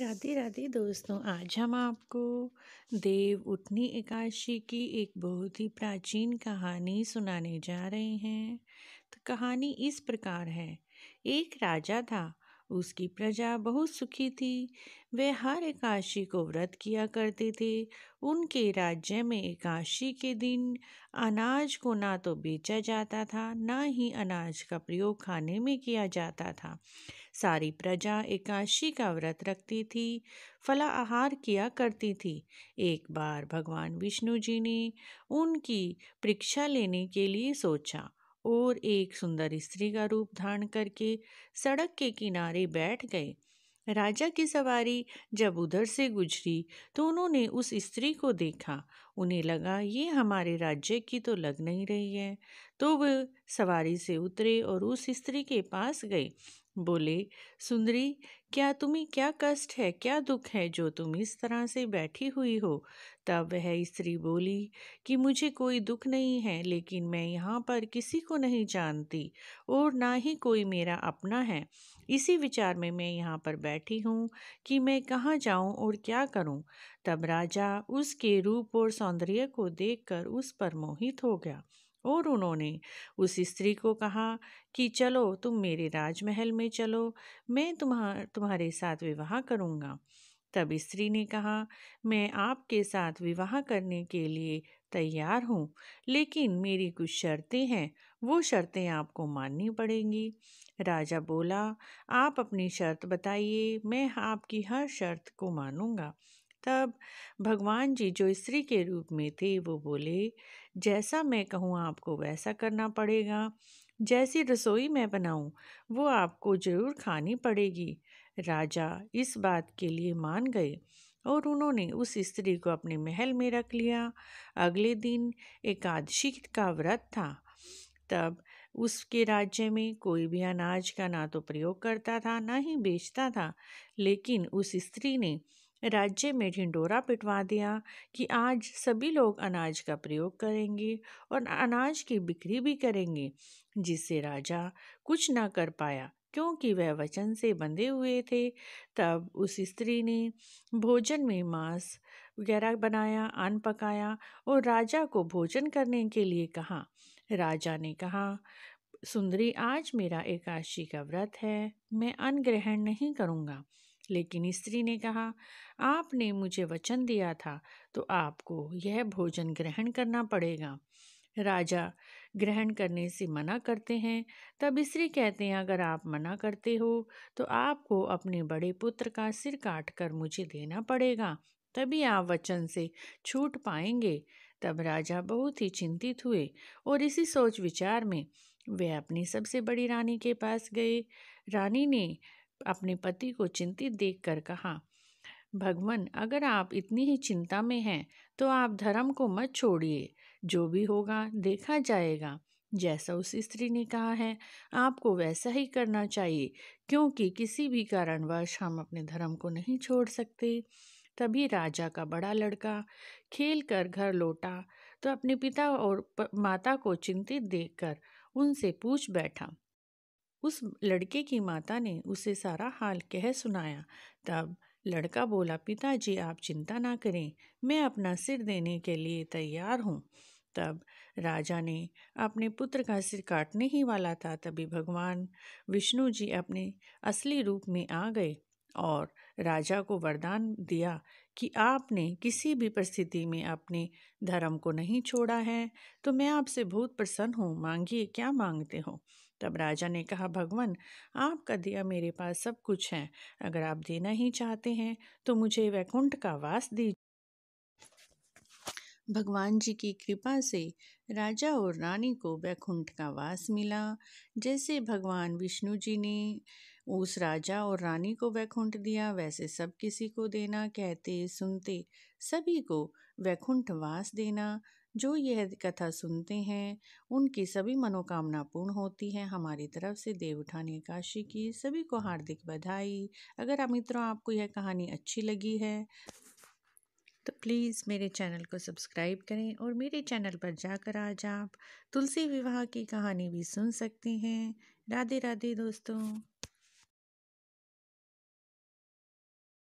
राधे राधे दोस्तों आज हम आपको देव उठनी एकादशी की एक बहुत ही प्राचीन कहानी सुनाने जा रहे हैं तो कहानी इस प्रकार है एक राजा था उसकी प्रजा बहुत सुखी थी वे हर एकादशी को व्रत किया करते थे उनके राज्य में एकादशी के दिन अनाज को ना तो बेचा जाता था ना ही अनाज का प्रयोग खाने में किया जाता था सारी प्रजा एकादशी का व्रत रखती थी फला आहार किया करती थी एक बार भगवान विष्णु जी ने उनकी परीक्षा लेने के लिए सोचा और एक सुंदर स्त्री का रूप धारण करके सड़क के किनारे बैठ गए राजा की सवारी जब उधर से गुजरी तो उन्होंने उस स्त्री को देखा उन्हें लगा ये हमारे राज्य की तो लग नहीं रही है तो वह सवारी से उतरे और उस स्त्री के पास गए बोले सुंदरी क्या तुम्हें क्या कष्ट है क्या दुख है जो तुम इस तरह से बैठी हुई हो तब वह स्त्री बोली कि मुझे कोई दुख नहीं है लेकिन मैं यहाँ पर किसी को नहीं जानती और ना ही कोई मेरा अपना है इसी विचार में मैं यहाँ पर बैठी हूँ कि मैं कहाँ जाऊँ और क्या करूँ तब राजा उसके रूप और सौंदर्य को देखकर उस पर मोहित हो गया और उन्होंने उस स्त्री को कहा कि चलो तुम मेरे राजमहल में चलो मैं तुम्हार तुम्हारे साथ विवाह करूँगा तब स्त्री ने कहा मैं आपके साथ विवाह करने के लिए तैयार हूँ लेकिन मेरी कुछ शर्तें हैं वो शर्तें आपको माननी पड़ेंगी राजा बोला आप अपनी शर्त बताइए मैं आपकी हर शर्त को मानूंगा तब भगवान जी जो स्त्री के रूप में थे वो बोले जैसा मैं कहूँ आपको वैसा करना पड़ेगा जैसी रसोई मैं बनाऊँ वो आपको ज़रूर खानी पड़ेगी राजा इस बात के लिए मान गए और उन्होंने उस स्त्री को अपने महल में रख लिया अगले दिन एकादशी का व्रत था तब उसके राज्य में कोई भी अनाज का ना तो प्रयोग करता था ना ही बेचता था लेकिन उस स्त्री ने राज्य में ढिंडोरा पिटवा दिया कि आज सभी लोग अनाज का प्रयोग करेंगे और अनाज की बिक्री भी करेंगे जिससे राजा कुछ ना कर पाया क्योंकि वह वचन से बंधे हुए थे तब उस स्त्री ने भोजन में मांस वगैरह बनाया अन्न पकाया और राजा को भोजन करने के लिए कहा राजा ने कहा सुंदरी आज मेरा एकादशी का व्रत है मैं अन्न ग्रहण नहीं करूँगा लेकिन स्त्री ने कहा आपने मुझे वचन दिया था तो आपको यह भोजन ग्रहण करना पड़ेगा राजा ग्रहण करने से मना करते हैं तब स्त्री कहते हैं अगर आप मना करते हो तो आपको अपने बड़े पुत्र का सिर काट कर मुझे देना पड़ेगा तभी आप वचन से छूट पाएंगे तब राजा बहुत ही चिंतित हुए और इसी सोच विचार में वे अपनी सबसे बड़ी रानी के पास गए रानी ने अपने पति को चिंतित देखकर कहा भगवान अगर आप इतनी ही चिंता में हैं तो आप धर्म को मत छोड़िए जो भी होगा देखा जाएगा जैसा उस स्त्री ने कहा है आपको वैसा ही करना चाहिए क्योंकि किसी भी कारणवश हम अपने धर्म को नहीं छोड़ सकते तभी राजा का बड़ा लड़का खेल कर घर लौटा तो अपने पिता और माता को चिंतित देखकर उनसे पूछ बैठा उस लड़के की माता ने उसे सारा हाल कह सुनाया तब लड़का बोला पिताजी आप चिंता ना करें मैं अपना सिर देने के लिए तैयार हूँ तब राजा ने अपने पुत्र का सिर काटने ही वाला था तभी भगवान विष्णु जी अपने असली रूप में आ गए और राजा को वरदान दिया कि आपने किसी भी परिस्थिति में अपने धर्म को नहीं छोड़ा है तो मैं आपसे बहुत प्रसन्न हूँ मांगिए क्या मांगते हो तब राजा ने कहा भगवान आपका दिया मेरे पास सब कुछ है अगर आप देना ही चाहते हैं तो मुझे वैकुंठ का वास दीजिए भगवान जी की कृपा से राजा और रानी को वैकुंठ का वास मिला जैसे भगवान विष्णु जी ने उस राजा और रानी को वैकुंठ दिया वैसे सब किसी को देना कहते सुनते सभी को वैकुंठ वास देना जो यह कथा सुनते हैं उनकी सभी मनोकामना पूर्ण होती है हमारी तरफ से देव उठानी काशी की सभी को हार्दिक बधाई अगर आप मित्रों आपको यह कहानी अच्छी लगी है तो प्लीज़ मेरे चैनल को सब्सक्राइब करें और मेरे चैनल पर जाकर आज आप तुलसी विवाह की कहानी भी सुन सकते हैं राधे राधे दोस्तों